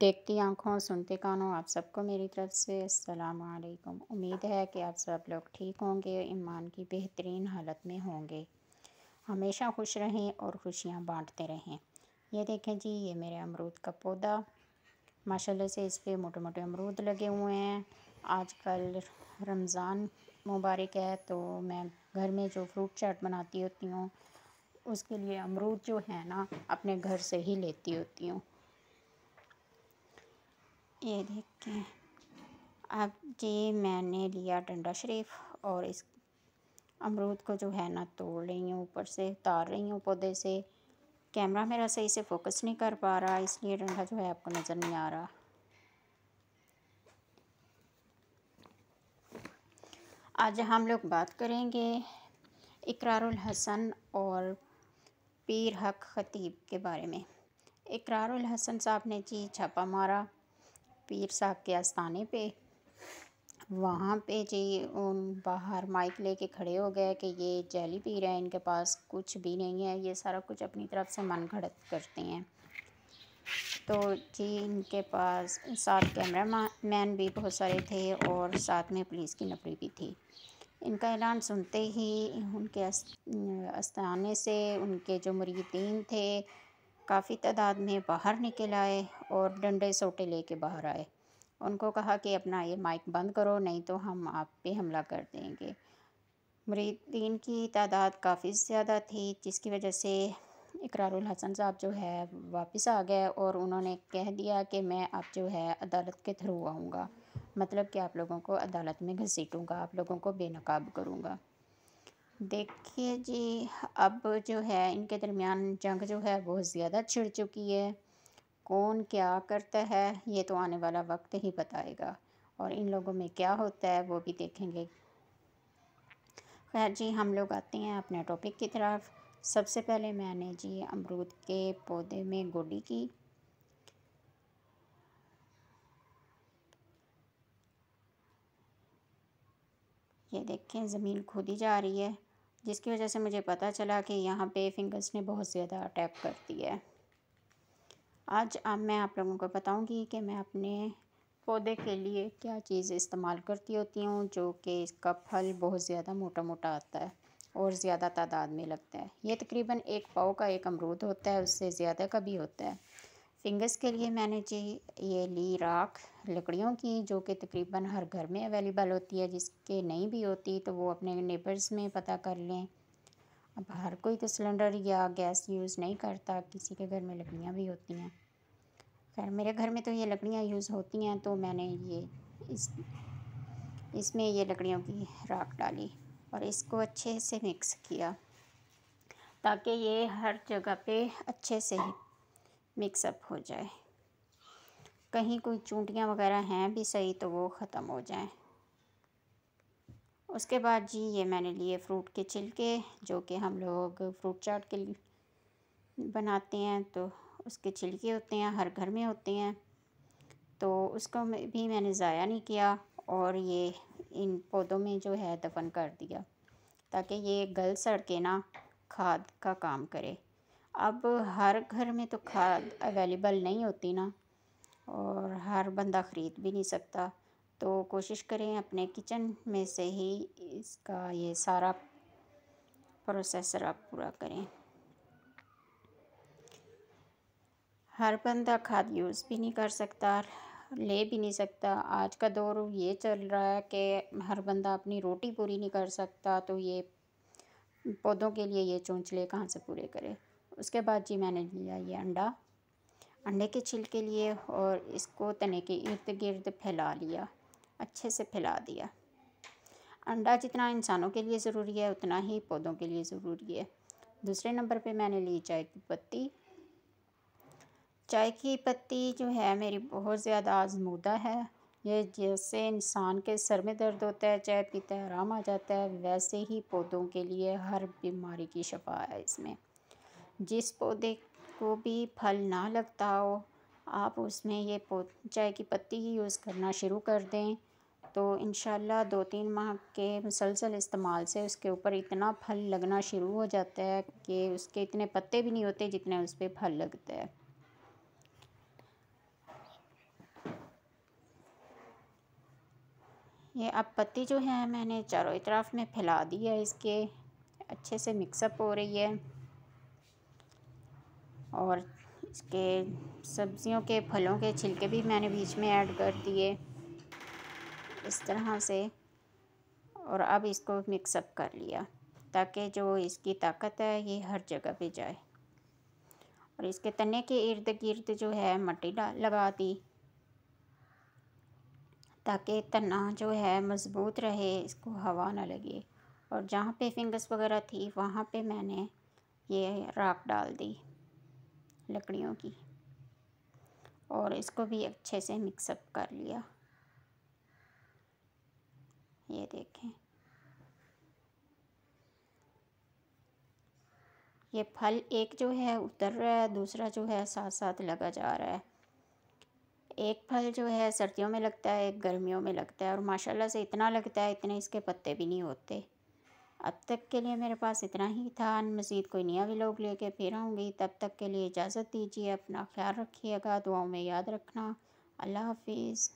देखती आंखों सुनते कानों आप सबको मेरी तरफ से अस्सलाम वालेकुम उम्मीद है कि आप सब लोग ठीक होंगे ईमान की बेहतरीन हालत में होंगे हमेशा खुश रहें और खुशियां बांटते रहें ये देखें जी ये मेरे अमरूद का पौधा माशाल्लाह से इस पर मोटे मोटे अमरूद लगे हुए हैं आजकल रमज़ान मुबारक है तो मैं घर में जो फ्रूट चाट बनाती होती हूँ उसके लिए अमरूद जो है ना अपने घर से ही लेती होती हूँ ये देखें अब ये मैंने लिया डंडा शरीफ और इस अमरूद को जो है ना तोड़ रही हूँ ऊपर से उतार रही हूँ पौधे से कैमरा मेरा सही से फोकस नहीं कर पा रहा इसलिए डंडा जो है आपको नज़र नहीं आ रहा आज हम लोग बात करेंगे इकरारुल हसन और पीर हक खतीब के बारे में इकरारुल हसन साहब ने जी छापा मारा पीर साहब के आस्थाने पे वहाँ पे जी उन बाहर माइक लेके खड़े हो गए कि ये जहली पीर है इनके पास कुछ भी नहीं है ये सारा कुछ अपनी तरफ से मन घड़त करते हैं तो जी इनके पास साथ कैमरा मैन भी बहुत सारे थे और साथ में पुलिस की नफरी भी थी इनका ऐलान सुनते ही उनके अस्थाने से उनके जो मुरीदीन थे काफ़ी तादाद में बाहर निकल आए और डंडे सोटे लेके बाहर आए उनको कहा कि अपना ये माइक बंद करो नहीं तो हम आप पे हमला कर देंगे मुरीदीन की तादाद काफ़ी ज़्यादा थी जिसकी वजह से इकरारुल हसन साहब जो है वापस आ गए और उन्होंने कह दिया कि मैं अब जो है अदालत के थ्रू आऊँगा मतलब कि आप लोगों को अदालत में घसीटूँगा आप लोगों को बेनकाब करूँगा देखिए जी अब जो है इनके दरमियान जंग जो है बहुत ज़्यादा छिड़ चुकी है कौन क्या करता है ये तो आने वाला वक्त ही बताएगा और इन लोगों में क्या होता है वो भी देखेंगे खैर जी हम लोग आते हैं अपने टॉपिक की तरफ सबसे पहले मैंने जी अमरूद के पौधे में गोडी की ये देखें ज़मीन खोदी जा रही है जिसकी वजह से मुझे पता चला कि यहाँ पे फिंगर्स ने बहुत ज़्यादा अटैक कर दिया है आज अब मैं आप लोगों को बताऊँगी कि मैं अपने पौधे के लिए क्या चीज़ इस्तेमाल करती होती हूँ जो कि इसका फल बहुत ज़्यादा मोटा मोटा आता है और ज़्यादा तादाद में लगता है ये तकरीबन एक पाव का एक अमरूद होता है उससे ज़्यादा का भी होता है फिंगर्स के लिए मैंने जी ये ली राख लकड़ियों की जो कि तकरीबन हर घर में अवेलेबल होती है जिसके नहीं भी होती तो वो अपने नेबर्स में पता कर लें अब हर कोई तो सिलेंडर या गैस यूज़ नहीं करता किसी के घर में लकड़ियाँ भी होती हैं खैर मेरे घर में तो ये लकड़ियाँ यूज़ होती हैं तो मैंने ये इस इसमें ये लकड़ियों की राख डाली और इसको अच्छे से मिक्स किया ताकि ये हर जगह पे अच्छे से मिक्सअप हो जाए कहीं कोई चूंटियाँ वगैरह हैं भी सही तो वो ख़त्म हो जाए उसके बाद जी ये मैंने लिए फ्रूट के छिलके जो कि हम लोग फ्रूट चाट के लिए बनाते हैं तो उसके छिलके होते हैं हर घर में होते हैं तो उसको भी मैंने ज़ाया नहीं किया और ये इन पौधों में जो है दफन कर दिया ताकि ये गल सड़ के ना खाद का काम करे अब हर घर में तो खाद अवेलेबल नहीं होती ना और हर बंदा ख़रीद भी नहीं सकता तो कोशिश करें अपने किचन में से ही इसका ये सारा प्रोसेसर आप पूरा करें हर बंदा खाद यूज़ भी नहीं कर सकता ले भी नहीं सकता आज का दौर ये चल रहा है कि हर बंदा अपनी रोटी पूरी नहीं कर सकता तो ये पौधों के लिए ये चूंचले कहाँ से पूरे करे उसके बाद जी मैंने लिया ये अंडा अंडे के छिलके लिए और इसको तने के इर्द गिर्द फैला लिया अच्छे से फैला दिया अंडा जितना इंसानों के लिए ज़रूरी है उतना ही पौधों के लिए ज़रूरी है दूसरे नंबर पे मैंने ली चाय की पत्ती चाय की पत्ती जो है मेरी बहुत ज़्यादा आजमूदा है ये जैसे इंसान के सर में दर्द होता है चाय पीता है आराम आ जाता है वैसे ही पौधों के लिए हर बीमारी की शफा है इसमें जिस पौधे को भी फल ना लगता हो आप उसमें ये चाय की पत्ती ही यूज़ करना शुरू कर दें तो इन दो तीन माह के मुसलसल इस्तेमाल से उसके ऊपर इतना फल लगना शुरू हो जाता है कि उसके इतने पत्ते भी नहीं होते जितने उस पर फल लगते हैं ये अब पत्ती जो है मैंने चारों इतराफ़ में फैला दी है इसके अच्छे से मिक्सअप हो रही है और इसके सब्जियों के फलों के छिलके भी मैंने बीच में ऐड कर दिए इस तरह से और अब इसको मिक्सअप कर लिया ताकि जो इसकी ताकत है ये हर जगह पे जाए और इसके तने के इर्द गिर्द जो है मट्टी लगा दी ताकि तना जो है मज़बूत रहे इसको हवा ना लगे और जहाँ पे फिंगर्स वगैरह थी वहाँ पे मैंने ये राख डाल दी लकड़ियों की और इसको भी अच्छे से मिक्सअप कर लिया ये देखें ये फल एक जो है उतर रहा है दूसरा जो है साथ साथ लगा जा रहा है एक फल जो है सर्दियों में लगता है एक गर्मियों में लगता है और माशाल्लाह से इतना लगता है इतने इसके पत्ते भी नहीं होते अब तक के लिए मेरे पास इतना ही था अन मज़ीद कोई नया व्लॉग लेके फिर आऊँगी तब तक के लिए इजाज़त दीजिए अपना ख्याल रखिएगा दुआओं में याद रखना अल्लाह हाफिज़